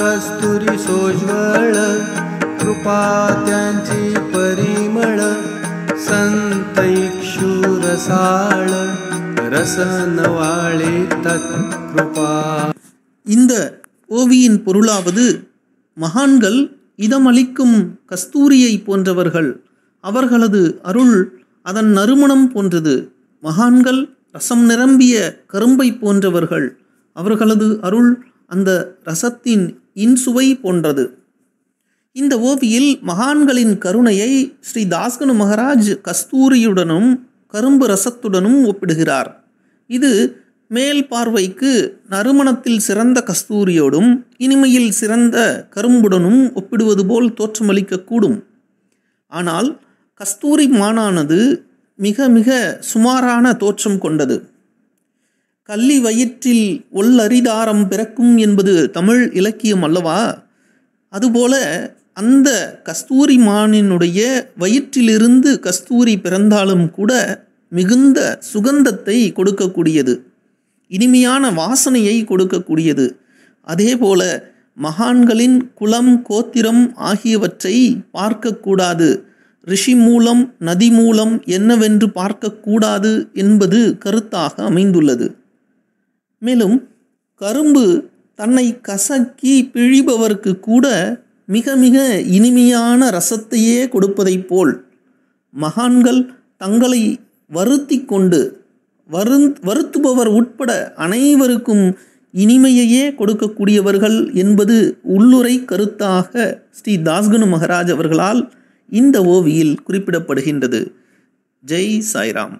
कस्तुरी सोज्वळ कृपा त्यांची परिमळ संत क्षूरसाळ ரசனவாளே தத்கிருபா இந்த ஓவியின் பொருளாவது மகான்கள் இதமளிக்கும் கஸ்தூரியை போன்றவர்கள் அவர்களது அருள் அதன் நறுமணம் போன்றது மகான்கள் ரசம் நிரம்பிய கரும்பை போன்றவர்கள் அவர்களது அருள் அந்த ரசத்தின் இன்சுவை போன்றது இந்த ஓவியில் மகான்களின் கருணையை ஸ்ரீ தாஸ்கனு மகராஜ் கஸ்தூரியுடனும் கரும்பு ரசத்துடனும் ஒப்பிடுகிறார் இது மேல் பார்வைக்கு நறுமணத்தில் சிறந்த கஸ்தூரியோடும் இனிமையில் சிறந்த கரும்புடனும் ஒப்பிடுவது போல் தோற்றமளிக்கக்கூடும் ஆனால் கஸ்தூரி மானானது மிக மிக சுமாரான தோற்றம் கொண்டது கல்லி வயிற்றில் ஒல்லரிதாரம் பிறக்கும் என்பது தமிழ் இலக்கியம் அல்லவா அதுபோல அந்த கஸ்தூரி மானினுடைய வயிற்றிலிருந்து கஸ்தூரி பிறந்தாலும் கூட மிகுந்த சுகந்தத்தை கொடுக்கக்கூடியது இனிமையான வாசனையை கொடுக்கக்கூடியது அதேபோல மகான்களின் குலம் கோத்திரம் ஆகியவற்றை பார்க்கக்கூடாது ரிஷி மூலம் நதி மூலம் என்னவென்று பார்க்கக்கூடாது என்பது கருத்தாக அமைந்துள்ளது மேலும் கரும்பு தன்னை கசக்கி பிழிபவருக்கு கூட மிக மிக இனிமையான ரசத்தையே கொடுப்பதைப் போல் மகான்கள் தங்களை வருத்தி கொண்டு வருந் வருத்துபவர் உட்பட அனைவருக்கும் இனிமையையே கொடுக்கக்கூடியவர்கள் என்பது உள்ளுரை கருத்தாக ஸ்ரீ தாஸ்கனு மகராஜ் அவர்களால் இந்த ஓவியில் குறிப்பிடப்படுகின்றது ஜெய் சாய்ராம்